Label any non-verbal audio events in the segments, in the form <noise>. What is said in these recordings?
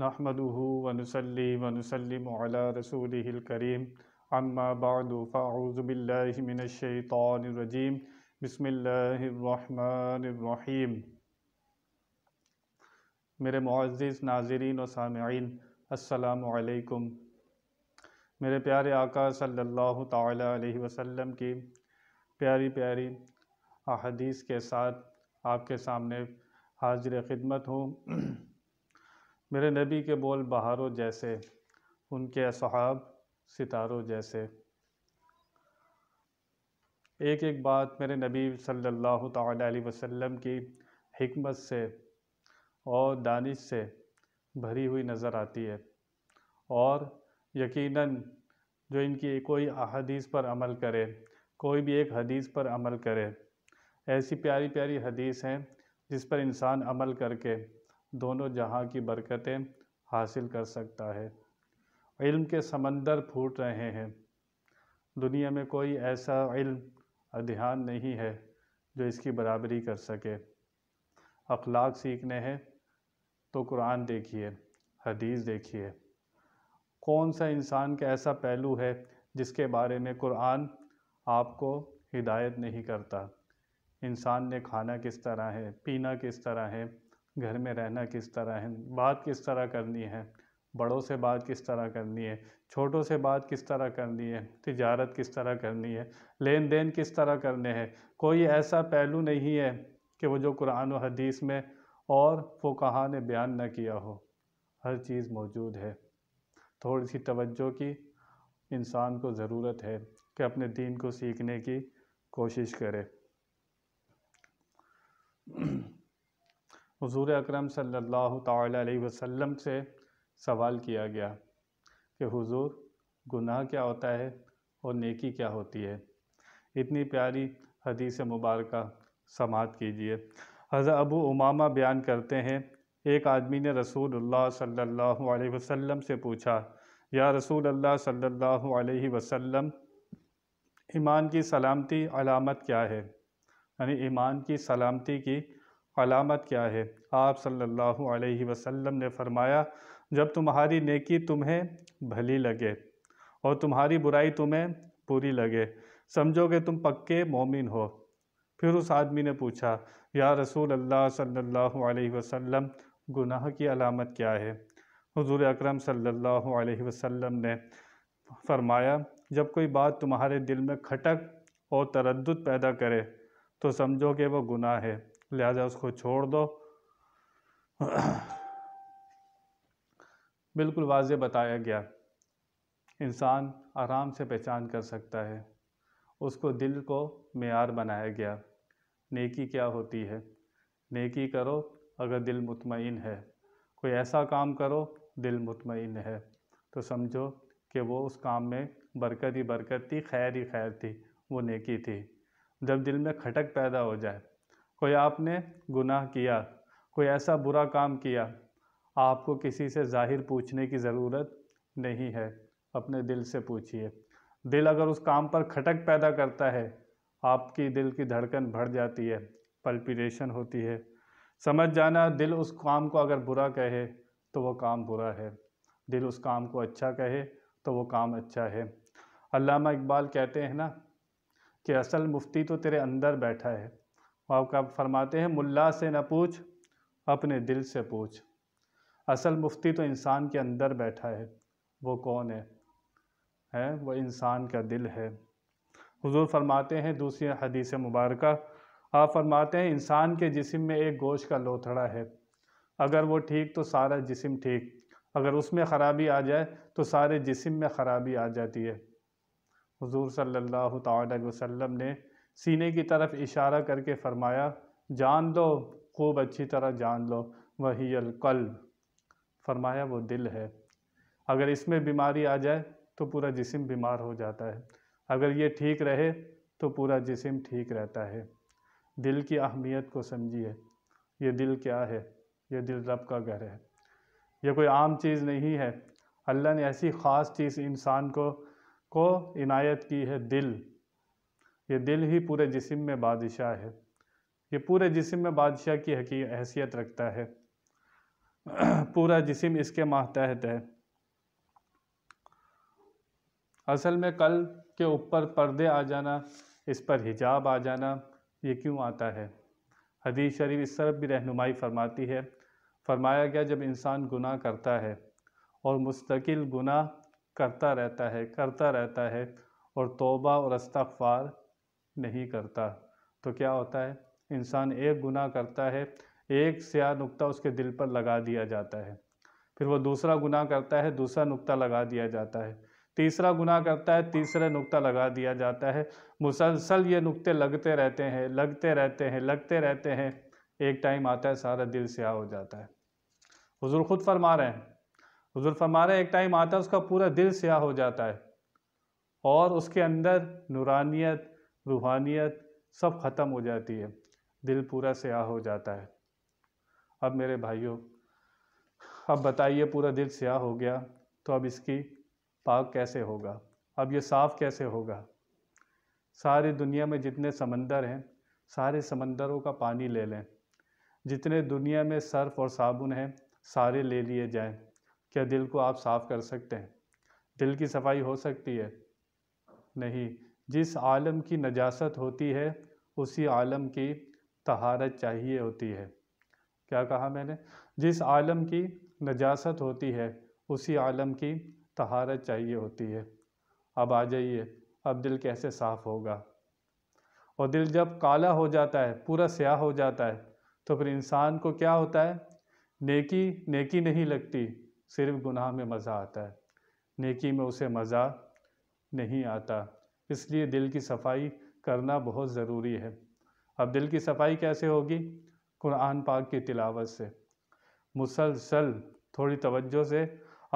نحمده ونسلی ونسلم على رسوله الكریم اما بعد فاعوذ باللہ من الشیطان الرجیم بسم اللہ الرحمن الرحیم میرے معزز ناظرین و سامعین السلام علیکم میرے پیارے آقا صلی اللہ تعالیٰ علیہ وسلم کی پیاری پیاری احادیث کے ساتھ آپ کے سامنے حاضر خدمت ہوں میرے نبی کے بول بہاروں جیسے ان کے اصحاب ستاروں جیسے ایک ایک بات میرے نبی صلی اللہ تعالی علیہ وسلم کی حکمت سے اور دانش سے بھری ہوئی نظر آتی ہے اور یقیناً جو ان کی کوئی احادیث پر عمل کرے کوئی بھی ایک حدیث پر عمل کرے ایسی پیاری پیاری حدیث ہیں جس پر انسان عمل کر کے دونوں جہاں کی برکتیں حاصل کر سکتا ہے علم کے سمندر پھوٹ رہے ہیں دنیا میں کوئی ایسا علم ادھیان نہیں ہے جو اس کی برابری کر سکے اخلاق سیکھنے ہیں تو قرآن دیکھیے حدیث دیکھیے کون سا انسان کا ایسا پہلو ہے جس کے بارے میں قرآن آپ کو ہدایت نہیں کرتا انسان نے کھانا کس طرح ہے پینا کس طرح ہے گھر میں رہنا کس طرح ہے بات کس طرح کرنی ہے بڑوں سے بات کس طرح کرنی ہے چھوٹوں سے بات کس طرح کرنی ہے تجارت کس طرح کرنی ہے لین دین کس طرح کرنے ہیں کوئی ایسا پہلو نہیں ہے کہ وہ جو قرآن و حدیث میں اور وہ کہاں نے بیان نہ کیا ہو ہر چیز موجود ہے تھوڑی سی توجہ کی انسان کو ضرورت ہے کہ اپنے دین کو سیکھنے کی کوشش کرے حضور اکرم صلی اللہ تعالی علیہ وسلم سے سوال کیا گیا کہ حضور گناہ کیا ہوتا ہے اور نیکی کیا ہوتی ہے اتنی پیاری حدیث مبارکہ سماعت کیجیے حضرت ابو امامہ بیان کرتے ہیں ایک آدمی نے رسول اللہ صلی اللہ علیہ وسلم سے پوچھا یا رسول اللہ صلی اللہ علیہ وسلم ایمان کی سلامتی علامت کیا ہے یعنی ایمان کی سلامتی کی علامت کیا ہے آپ صلی اللہ علیہ وسلم نے فرمایا جب تمہاری نیکی تمہیں بھلی لگے اور تمہاری برائی تمہیں پوری لگے سمجھو کہ تم پکے مومن ہو پھر اس آدمی نے پوچھا یا رسول اللہ صلی اللہ علیہ وسلم گناہ کی علامت کیا ہے حضور اکرم صلی اللہ علیہ وسلم نے فرمایا جب کوئی بات تمہارے دل میں کھٹک اور تردد پیدا کرے تو سمجھو کہ وہ گناہ ہے لہذا اس کو چھوڑ دو بالکل واضح بتایا گیا انسان آرام سے پہچان کر سکتا ہے اس کو دل کو معیار بنایا گیا نیکی کیا ہوتی ہے نیکی کرو اگر دل مطمئن ہے کوئی ایسا کام کرو دل مطمئن ہے تو سمجھو کہ وہ اس کام میں برکت ہی برکت تھی خیر ہی خیر تھی وہ نیکی تھی جب دل میں کھٹک پیدا ہو جائے کوئی آپ نے گناہ کیا کوئی ایسا برا کام کیا آپ کو کسی سے ظاہر پوچھنے کی ضرورت نہیں ہے اپنے دل سے پوچھئے دل اگر اس کام پر کھٹک پیدا کرتا ہے آپ کی دل کی دھڑکن بڑھ جاتی ہے پلپیریشن ہوتی ہے سمجھ جانا دل اس کام کو اگر برا کہے تو وہ کام برا ہے دل اس کام کو اچھا کہے تو وہ کام اچھا ہے علامہ اقبال کہتے ہیں نا کہ اصل مفتی تو تیرے اندر بیٹھا ہے آپ کا فرماتے ہیں ملا سے نہ پوچھ اپنے دل سے پوچھ اصل مفتی تو انسان کے اندر بیٹھا ہے وہ کون ہے ہے وہ انسان کا دل ہے حضور فرماتے ہیں دوسری حدیث مبارکہ آپ فرماتے ہیں انسان کے جسم میں ایک گوشت کا لوتھڑا ہے اگر وہ ٹھیک تو سارا جسم ٹھیک اگر اس میں خرابی آ جائے تو سارے جسم میں خرابی آ جاتی ہے حضور صلی اللہ تعالی وسلم نے سینے کی طرف اشارہ کر کے فرمایا جان لو خوب اچھی طرح جان لو وہی القلب فرمایا وہ دل ہے اگر اس میں بیماری آ جائے تو پورا جسم بیمار ہو جاتا ہے اگر یہ ٹھیک رہے تو پورا جسم ٹھیک رہتا ہے دل کی اہمیت کو سمجھیے یہ دل کیا ہے یہ دل رب کا گھر ہے یہ کوئی عام چیز نہیں ہے اللہ نے ایسی خاص چیز انسان کو کو عنایت کی ہے دل یہ دل ہی پورے جسم میں بادشاہ ہے یہ پورے جسم میں بادشاہ کی حقیق حیثیت رکھتا ہے <clears throat> پورا جسم اس کے ماتحت ہے اصل میں کل کے اوپر پردے آ جانا اس پر حجاب آ جانا یہ کیوں آتا ہے حدیث شریف اس طرح بھی رہنمائی فرماتی ہے فرمایا گیا جب انسان گناہ کرتا ہے اور مستقل گناہ کرتا رہتا ہے کرتا رہتا ہے اور توبہ اور استغفار نہیں کرتا تو کیا ہوتا ہے انسان ایک گناہ کرتا ہے ایک سیاہ نقطہ اس کے دل پر لگا دیا جاتا ہے پھر وہ دوسرا گناہ کرتا ہے دوسرا نقطہ لگا دیا جاتا ہے تیسرا گناہ کرتا ہے تیسرا نقطہ لگا دیا جاتا ہے مسلسل یہ نقطے لگتے رہتے ہیں لگتے رہتے ہیں لگتے رہتے ہیں ایک ٹائم آتا ہے سارا دل سیاہ ہو جاتا ہے حضور خود فرما رہے ہیں حضور فرما رہے ہیں ایک ٹائم آتا ہے اس کا پورا دل سیاہ ہو جاتا ہے اور اس کے اندر نورانیت روحانیت سب ختم ہو جاتی ہے دل پورا سیاہ ہو جاتا ہے اب میرے بھائیوں اب بتائیے پورا دل سیاہ ہو گیا تو اب اس کی پاک کیسے ہوگا اب یہ صاف کیسے ہوگا ساری دنیا میں جتنے سمندر ہیں سارے سمندروں کا پانی لے لیں جتنے دنیا میں سرف اور صابن ہیں سارے لے لیے جائیں کیا دل کو آپ صاف کر سکتے ہیں دل کی صفائی ہو سکتی ہے نہیں جس عالم کی نجاست ہوتی ہے اسی عالم کی طہارت چاہیے ہوتی ہے کیا کہا میں نے جس عالم کی نجاست ہوتی ہے اسی عالم کی طہارت چاہیے ہوتی ہے اب آ جائیے اب دل کیسے صاف ہوگا اور دل جب کالا ہو جاتا ہے پورا سیاہ ہو جاتا ہے تو پھر انسان کو کیا ہوتا ہے نیکی نیکی نہیں لگتی صرف گناہ میں مزہ آتا ہے نیکی میں اسے مزہ نہیں آتا اس لیے دل کی صفائی کرنا بہت ضروری ہے اب دل کی صفائی کیسے ہوگی قرآن پاک کی تلاوت سے مسلسل تھوڑی توجہ سے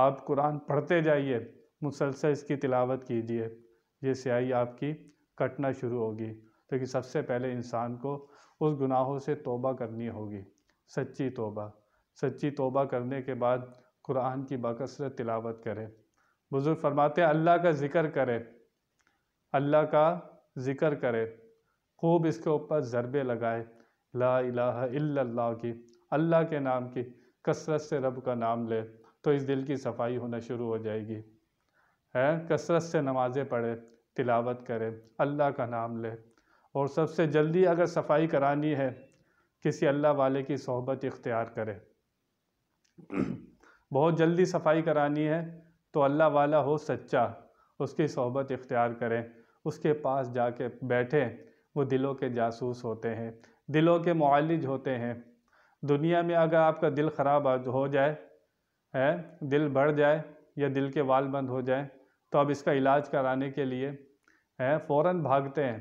آپ قرآن پڑھتے جائیے مسلسل اس کی تلاوت کیجیے یہ سیاہی آپ کی کٹنا شروع ہوگی لیکن سب سے پہلے انسان کو اس گناہوں سے توبہ کرنی ہوگی سچی توبہ سچی توبہ کرنے کے بعد قرآن کی باقرت تلاوت کرے بزرگ فرماتے ہیں اللہ کا ذکر کرے اللہ کا ذکر کرے خوب اس کے اوپر ضربے لگائے لا الہ الا اللہ کی اللہ کے نام کی کثرت سے رب کا نام لے تو اس دل کی صفائی ہونا شروع ہو جائے گی اے کثرت سے نمازیں پڑھے تلاوت کرے اللہ کا نام لے اور سب سے جلدی اگر صفائی کرانی ہے کسی اللہ والے کی صحبت اختیار کرے <clears throat> بہت جلدی صفائی کرانی ہے تو اللہ والا ہو سچا اس کی صحبت اختیار کریں اس کے پاس جا کے بیٹھے وہ دلوں کے جاسوس ہوتے ہیں دلوں کے معالج ہوتے ہیں دنیا میں اگر آپ کا دل خراب ہو جائے دل بڑھ جائے یا دل کے وال بند ہو جائیں تو اب اس کا علاج کرانے کے لیے فوراً بھاگتے ہیں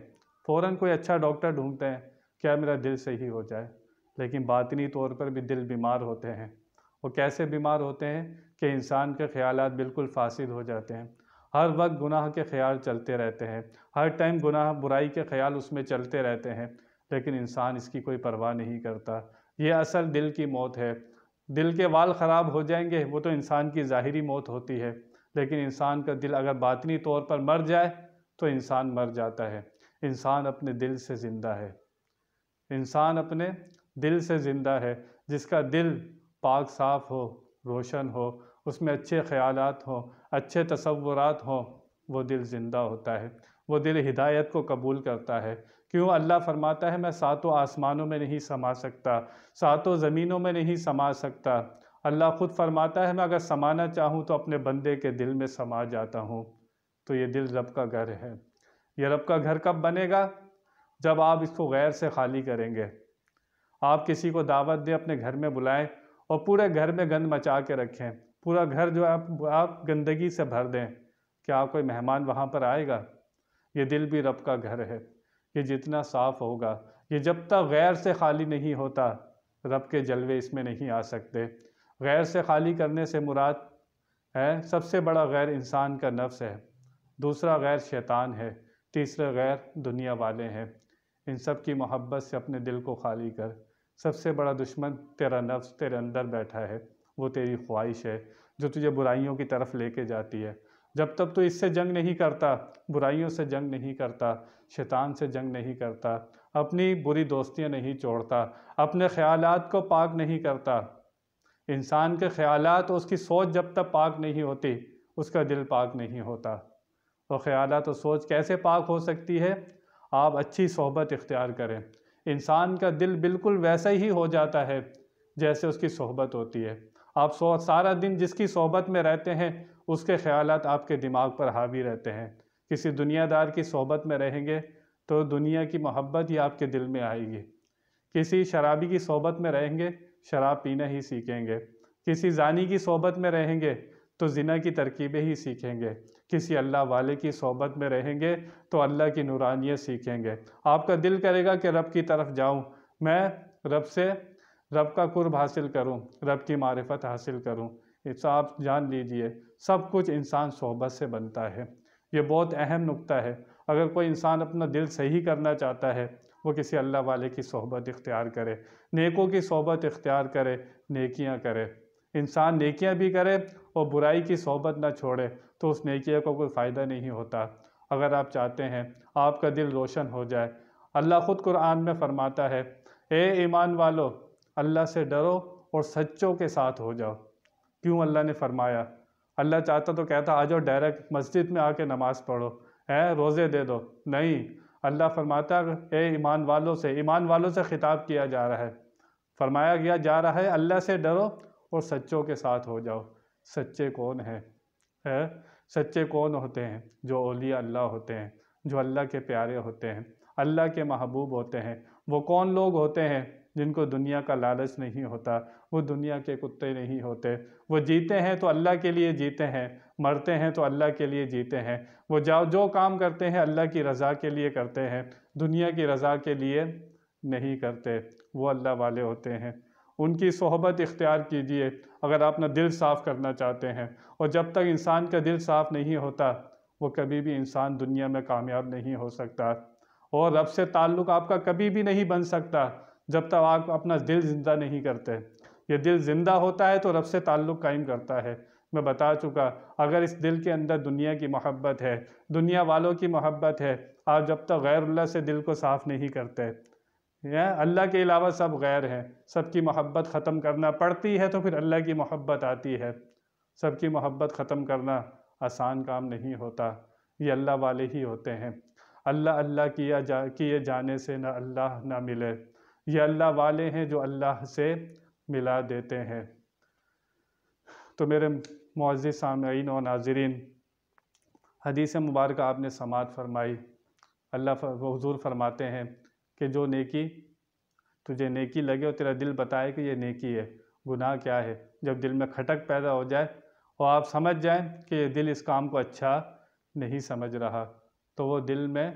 فوراً کوئی اچھا ڈاکٹر ڈھونڈتے ہیں کیا میرا دل صحیح ہو جائے لیکن باطنی طور پر بھی دل بیمار ہوتے ہیں وہ کیسے بیمار ہوتے ہیں کہ انسان کے خیالات بالکل فاسد ہو جاتے ہیں ہر وقت گناہ کے خیال چلتے رہتے ہیں ہر ٹائم گناہ برائی کے خیال اس میں چلتے رہتے ہیں لیکن انسان اس کی کوئی پرواہ نہیں کرتا یہ اصل دل کی موت ہے دل کے وال خراب ہو جائیں گے وہ تو انسان کی ظاہری موت ہوتی ہے لیکن انسان کا دل اگر باطنی طور پر مر جائے تو انسان مر جاتا ہے انسان اپنے دل سے زندہ ہے انسان اپنے دل سے زندہ ہے جس کا دل پاک صاف ہو روشن ہو اس میں اچھے خیالات ہوں اچھے تصورات ہوں وہ دل زندہ ہوتا ہے وہ دل ہدایت کو قبول کرتا ہے کیوں اللہ فرماتا ہے میں ساتوں آسمانوں میں نہیں سما سکتا ساتوں زمینوں میں نہیں سما سکتا اللہ خود فرماتا ہے میں اگر سمانا چاہوں تو اپنے بندے کے دل میں سما جاتا ہوں تو یہ دل رب کا گھر ہے یہ رب کا گھر کب بنے گا جب آپ اس کو غیر سے خالی کریں گے آپ کسی کو دعوت دیں اپنے گھر میں بلائیں اور پورے گھر میں گند مچا کے رکھیں پورا گھر جو آپ آپ گندگی سے بھر دیں کہ آپ کوئی مہمان وہاں پر آئے گا یہ دل بھی رب کا گھر ہے یہ جتنا صاف ہوگا یہ جب تک غیر سے خالی نہیں ہوتا رب کے جلوے اس میں نہیں آ سکتے غیر سے خالی کرنے سے مراد ہے سب سے بڑا غیر انسان کا نفس ہے دوسرا غیر شیطان ہے تیسرا غیر دنیا والے ہیں ان سب کی محبت سے اپنے دل کو خالی کر سب سے بڑا دشمن تیرا نفس تیرے اندر بیٹھا ہے وہ تیری خواہش ہے جو تجھے برائیوں کی طرف لے کے جاتی ہے جب تک تو اس سے جنگ نہیں کرتا برائیوں سے جنگ نہیں کرتا شیطان سے جنگ نہیں کرتا اپنی بری دوستیاں نہیں چھوڑتا اپنے خیالات کو پاک نہیں کرتا انسان کے خیالات اس کی سوچ جب تک پاک نہیں ہوتی اس کا دل پاک نہیں ہوتا وہ خیالات اور سوچ کیسے پاک ہو سکتی ہے آپ اچھی صحبت اختیار کریں انسان کا دل بالکل ویسا ہی ہو جاتا ہے جیسے اس کی صحبت ہوتی ہے آپ سو سارا دن جس کی صحبت میں رہتے ہیں اس کے خیالات آپ کے دماغ پر حاوی رہتے ہیں کسی دنیا دار کی صحبت میں رہیں گے تو دنیا کی محبت ہی آپ کے دل میں آئے گی کسی شرابی کی صحبت میں رہیں گے شراب پینا ہی سیکھیں گے کسی زانی کی صحبت میں رہیں گے تو زنا کی ترکیبیں ہی سیکھیں گے کسی اللہ والے کی صحبت میں رہیں گے تو اللہ کی نورانیت سیکھیں گے آپ کا دل کرے گا کہ رب کی طرف جاؤں میں رب سے رب کا قرب حاصل کروں رب کی معرفت حاصل کروں اس آپ جان لیجئے سب کچھ انسان صحبت سے بنتا ہے یہ بہت اہم نقطہ ہے اگر کوئی انسان اپنا دل صحیح کرنا چاہتا ہے وہ کسی اللہ والے کی صحبت اختیار کرے نیکوں کی صحبت اختیار کرے نیکیاں کرے انسان نیکیاں بھی کرے اور برائی کی صحبت نہ چھوڑے تو اس نیکیا کو کوئی فائدہ نہیں ہوتا اگر آپ چاہتے ہیں آپ کا دل روشن ہو جائے اللہ خود قرآن میں فرماتا ہے اے ایمان والو اللہ سے ڈرو اور سچوں کے ساتھ ہو جاؤ کیوں اللہ نے فرمایا اللہ چاہتا تو کہتا آ جاؤ ڈائریکٹ مسجد میں آ کے نماز پڑھو اے روزے دے دو نہیں اللہ فرماتا اے ایمان والوں سے ایمان والوں سے خطاب کیا جا رہا ہے فرمایا گیا جا رہا ہے اللہ سے ڈرو اور سچوں کے ساتھ ہو جاؤ سچے کون ہیں اے سچے کون ہوتے ہیں جو اولیاء اللہ ہوتے ہیں جو اللہ کے پیارے ہوتے ہیں اللہ کے محبوب ہوتے ہیں وہ کون لوگ ہوتے ہیں جن کو دنیا کا لالچ نہیں ہوتا وہ دنیا کے کتے نہیں ہوتے وہ جیتے ہیں تو اللہ کے لیے جیتے ہیں مرتے ہیں تو اللہ کے لیے جیتے ہیں وہ جو کام کرتے ہیں اللہ کی رضا کے لیے کرتے ہیں دنیا کی رضا کے لیے نہیں کرتے وہ اللہ والے ہوتے ہیں ان کی صحبت اختیار کیجئے اگر آپ نے دل صاف کرنا چاہتے ہیں اور جب تک انسان کا دل صاف نہیں ہوتا وہ کبھی بھی انسان دنیا میں کامیاب نہیں ہو سکتا اور رب سے تعلق آپ کا کبھی بھی نہیں بن سکتا جب تک آپ اپنا دل زندہ نہیں کرتے یہ دل زندہ ہوتا ہے تو رب سے تعلق قائم کرتا ہے میں بتا چکا اگر اس دل کے اندر دنیا کی محبت ہے دنیا والوں کی محبت ہے آپ جب تک غیر اللہ سے دل کو صاف نہیں کرتے اللہ کے علاوہ سب غیر ہیں سب کی محبت ختم کرنا پڑتی ہے تو پھر اللہ کی محبت آتی ہے سب کی محبت ختم کرنا آسان کام نہیں ہوتا یہ اللہ والے ہی ہوتے ہیں اللہ اللہ کیا جا کیے جانے سے نہ اللہ نہ ملے یہ اللہ والے ہیں جو اللہ سے ملا دیتے ہیں تو میرے معزز سامعین و ناظرین حدیث مبارکہ آپ نے سماعت فرمائی اللہ حضور فرماتے ہیں کہ جو نیکی تجھے نیکی لگے اور تیرا دل بتائے کہ یہ نیکی ہے گناہ کیا ہے جب دل میں کھٹک پیدا ہو جائے اور آپ سمجھ جائیں کہ یہ دل اس کام کو اچھا نہیں سمجھ رہا تو وہ دل میں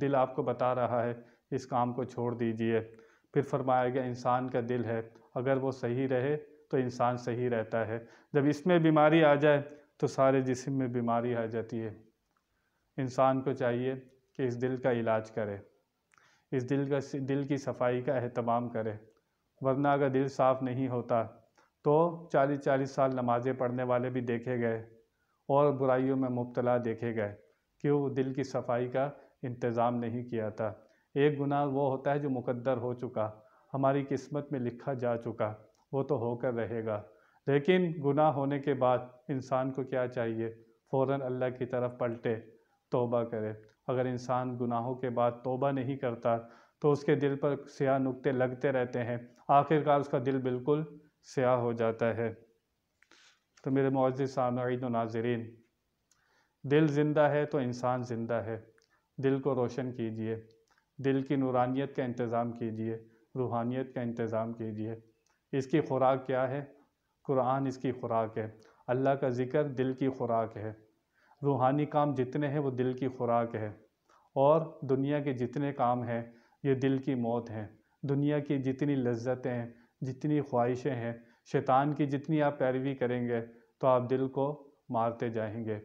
دل آپ کو بتا رہا ہے اس کام کو چھوڑ دیجئے پھر فرمایا گیا انسان کا دل ہے اگر وہ صحیح رہے تو انسان صحیح رہتا ہے جب اس میں بیماری آ جائے تو سارے جسم میں بیماری آ جاتی ہے انسان کو چاہیے کہ اس دل کا علاج کرے اس دل کا دل کی صفائی کا اہتمام کرے ورنہ اگر دل صاف نہیں ہوتا تو چالیس چالیس سال نمازیں پڑھنے والے بھی دیکھے گئے اور برائیوں میں مبتلا دیکھے گئے کہ وہ دل کی صفائی کا انتظام نہیں کیا تھا ایک گناہ وہ ہوتا ہے جو مقدر ہو چکا ہماری قسمت میں لکھا جا چکا وہ تو ہو کر رہے گا لیکن گناہ ہونے کے بعد انسان کو کیا چاہیے فوراً اللہ کی طرف پلٹے توبہ کرے اگر انسان گناہوں کے بعد توبہ نہیں کرتا تو اس کے دل پر سیاہ نقطے لگتے رہتے ہیں آخر کار اس کا دل بالکل سیاہ ہو جاتا ہے تو میرے معزز سامعین و ناظرین دل زندہ ہے تو انسان زندہ ہے دل کو روشن کیجئے دل کی نورانیت کا انتظام کیجیے روحانیت کا انتظام کیجیے اس کی خوراک کیا ہے قرآن اس کی خوراک ہے اللہ کا ذکر دل کی خوراک ہے روحانی کام جتنے ہیں وہ دل کی خوراک ہے اور دنیا کے جتنے کام ہیں یہ دل کی موت ہیں دنیا کی جتنی لذتیں ہیں جتنی خواہشیں ہیں شیطان کی جتنی آپ پیروی کریں گے تو آپ دل کو مارتے جائیں گے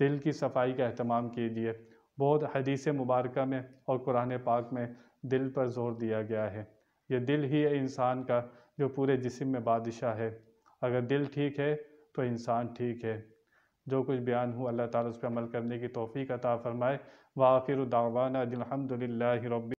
دل کی صفائی کا اہتمام کیجیے بہت حدیث مبارکہ میں اور قرآن پاک میں دل پر زور دیا گیا ہے یہ دل ہی ہے انسان کا جو پورے جسم میں بادشاہ ہے اگر دل ٹھیک ہے تو انسان ٹھیک ہے جو کچھ بیان ہوں اللہ تعالیٰ اس پہ عمل کرنے کی توفیق عطا فرمائے وآخر دعوانا الحمد للہ ربی